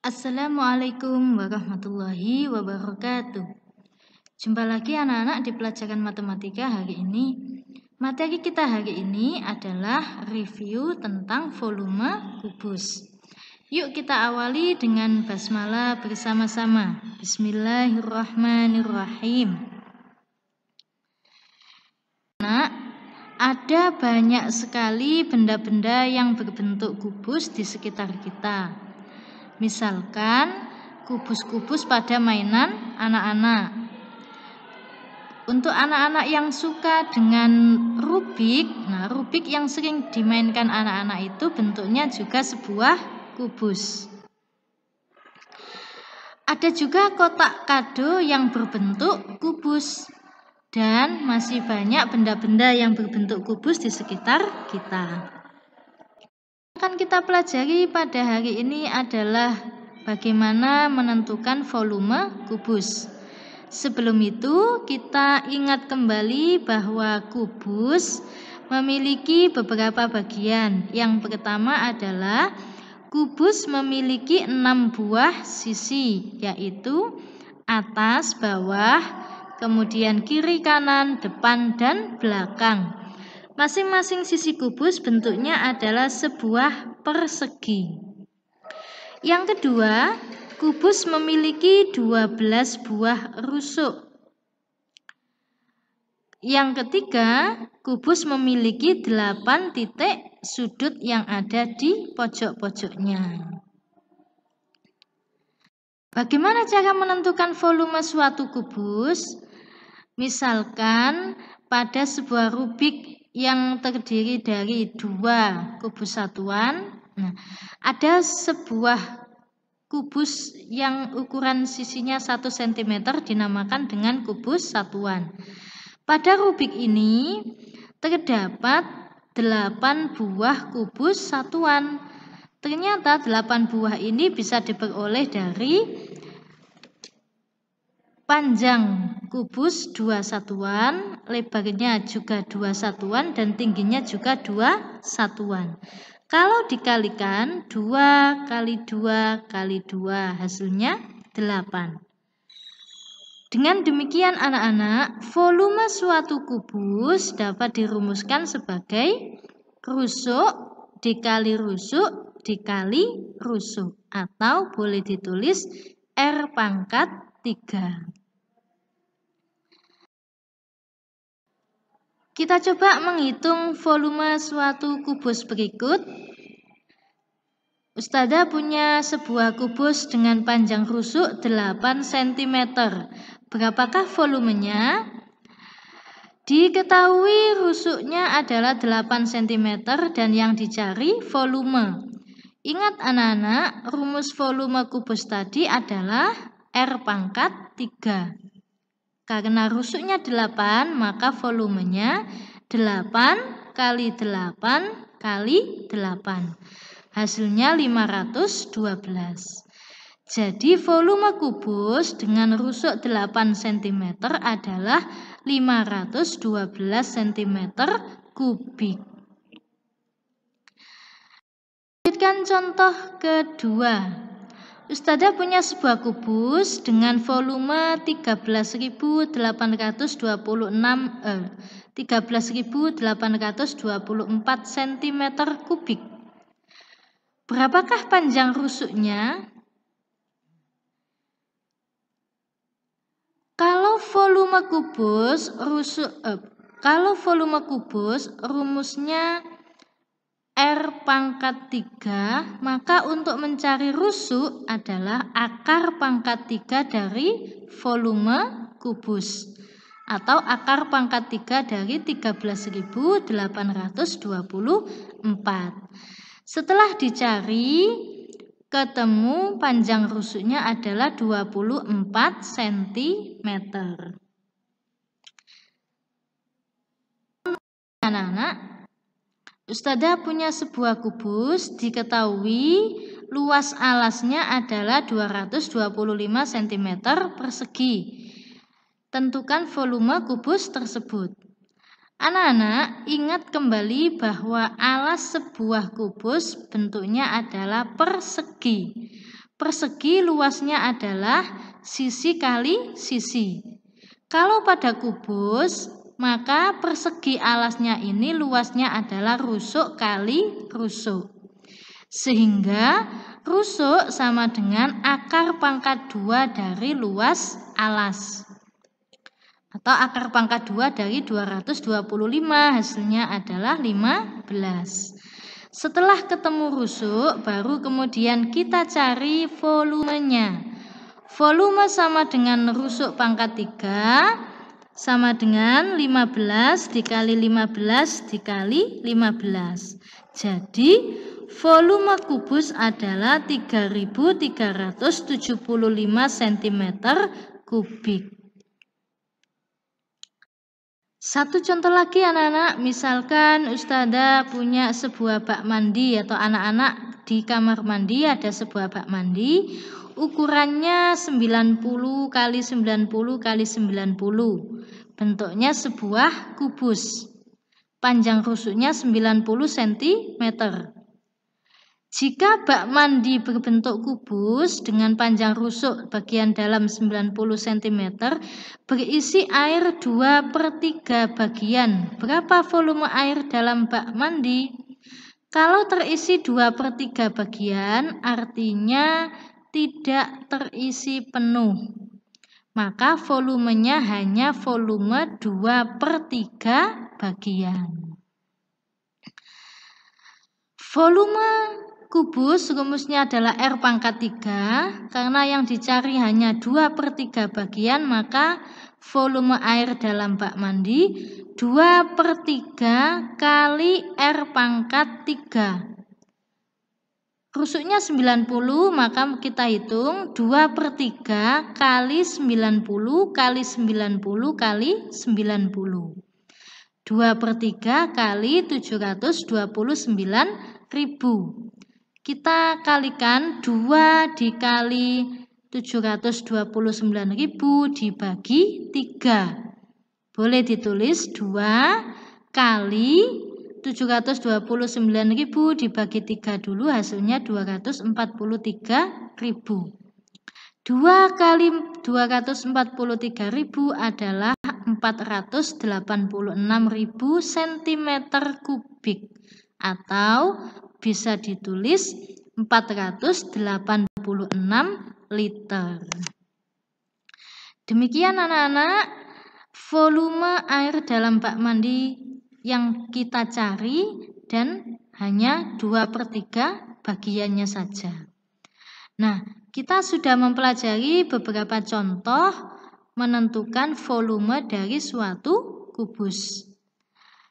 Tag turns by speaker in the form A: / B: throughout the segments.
A: Assalamualaikum warahmatullahi wabarakatuh. Jumpa lagi anak-anak di pelajaran matematika hari ini. Materi kita hari ini adalah review tentang volume kubus. Yuk kita awali dengan basmalah bersama-sama. Bismillahirrahmanirrahim. Nah, ada banyak sekali benda-benda yang berbentuk kubus di sekitar kita. Misalkan kubus-kubus pada mainan anak-anak. Untuk anak-anak yang suka dengan Rubik, nah Rubik yang sering dimainkan anak-anak itu bentuknya juga sebuah kubus. Ada juga kotak kado yang berbentuk kubus dan masih banyak benda-benda yang berbentuk kubus di sekitar kita akan kita pelajari pada hari ini adalah bagaimana menentukan volume kubus. Sebelum itu, kita ingat kembali bahwa kubus memiliki beberapa bagian. Yang pertama adalah kubus memiliki enam buah sisi, yaitu atas, bawah, kemudian kiri, kanan, depan, dan belakang. Masing-masing sisi kubus bentuknya adalah sebuah persegi. Yang kedua, kubus memiliki 12 buah rusuk. Yang ketiga, kubus memiliki 8 titik sudut yang ada di pojok-pojoknya. Bagaimana cara menentukan volume suatu kubus? Misalkan pada sebuah rubik yang terdiri dari dua kubus satuan. Nah, ada sebuah kubus yang ukuran sisinya 1 cm dinamakan dengan kubus satuan. Pada rubik ini terdapat 8 buah kubus satuan. Ternyata 8 buah ini bisa diperoleh dari Panjang kubus dua satuan, lebarnya juga dua satuan, dan tingginya juga dua satuan. Kalau dikalikan dua kali dua kali dua hasilnya delapan. Dengan demikian anak-anak, volume suatu kubus dapat dirumuskan sebagai rusuk dikali rusuk dikali rusuk atau boleh ditulis R pangkat 3. Kita coba menghitung volume suatu kubus berikut. Ustadzah punya sebuah kubus dengan panjang rusuk 8 cm. Berapakah volumenya? Diketahui rusuknya adalah 8 cm dan yang dicari volume. Ingat anak-anak, rumus volume kubus tadi adalah R pangkat 3. Karena rusuknya 8, maka volumenya 8 kali 8 kali 8. Hasilnya 512. Jadi volume kubus dengan rusuk 8 cm adalah 512 cm kubik. Lanjutkan contoh kedua. Ustazah punya sebuah kubus dengan volume 13.826 eh, 13.824 cm kubik. Berapakah panjang rusuknya? Kalau volume kubus rusuk eh, kalau volume kubus rumusnya R pangkat 3, maka untuk mencari rusuk adalah akar pangkat 3 dari volume kubus atau akar pangkat 3 dari 13.824. Setelah dicari, ketemu panjang rusuknya adalah 24 cm. Anak-anak, Ustazah punya sebuah kubus diketahui luas alasnya adalah 225 cm persegi. Tentukan volume kubus tersebut. Anak-anak, ingat kembali bahwa alas sebuah kubus bentuknya adalah persegi. Persegi luasnya adalah sisi kali sisi. Kalau pada kubus, maka persegi alasnya ini luasnya adalah rusuk kali rusuk. Sehingga rusuk sama dengan akar pangkat 2 dari luas alas. Atau akar pangkat 2 dari 225 hasilnya adalah 15. Setelah ketemu rusuk baru kemudian kita cari volumenya. Volume sama dengan rusuk pangkat 3 sama dengan 15 dikali 15 dikali 15. Jadi volume kubus adalah 3375 cm kubik. Satu contoh lagi anak-anak, misalkan Ustada punya sebuah bak mandi atau anak-anak di kamar mandi ada sebuah bak mandi. Ukurannya 90 kali 90 kali 90. Bentuknya sebuah kubus. Panjang rusuknya 90 cm. Jika bak mandi berbentuk kubus dengan panjang rusuk bagian dalam 90 cm, berisi air 2 per 3 bagian, berapa volume air dalam bak mandi? Kalau terisi 2 per 3 bagian, artinya tidak terisi penuh. Maka volumenya hanya volume 2 per 3 bagian. Volume kubus rumusnya adalah R pangkat 3. Karena yang dicari hanya 2 per 3 bagian, maka volume air dalam bak mandi 2 per 3 kali R pangkat 3. Rusuknya 90 maka kita hitung 2 per 3 kali 90 kali 90 kali 90. 2 per 3 kali 729 ribu. Kita kalikan 2 dikali 729 ribu dibagi 3. Boleh ditulis 2 kali 729.000 dibagi 3 dulu hasilnya 243.000. 2 kali 243.000 adalah 486.000 cm kubik atau bisa ditulis 486 liter. Demikian anak-anak, volume air dalam bak mandi yang kita cari dan hanya 2 per 3 bagiannya saja. Nah, kita sudah mempelajari beberapa contoh menentukan volume dari suatu kubus.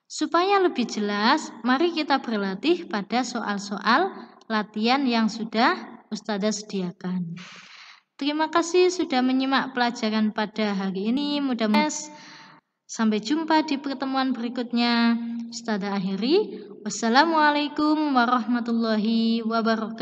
A: Supaya lebih jelas, mari kita berlatih pada soal-soal latihan yang sudah Ustazah sediakan. Terima kasih sudah menyimak pelajaran pada hari ini. Mudah-mudahan Sampai jumpa di pertemuan berikutnya. Ustazah akhiri. Wassalamualaikum warahmatullahi wabarakatuh.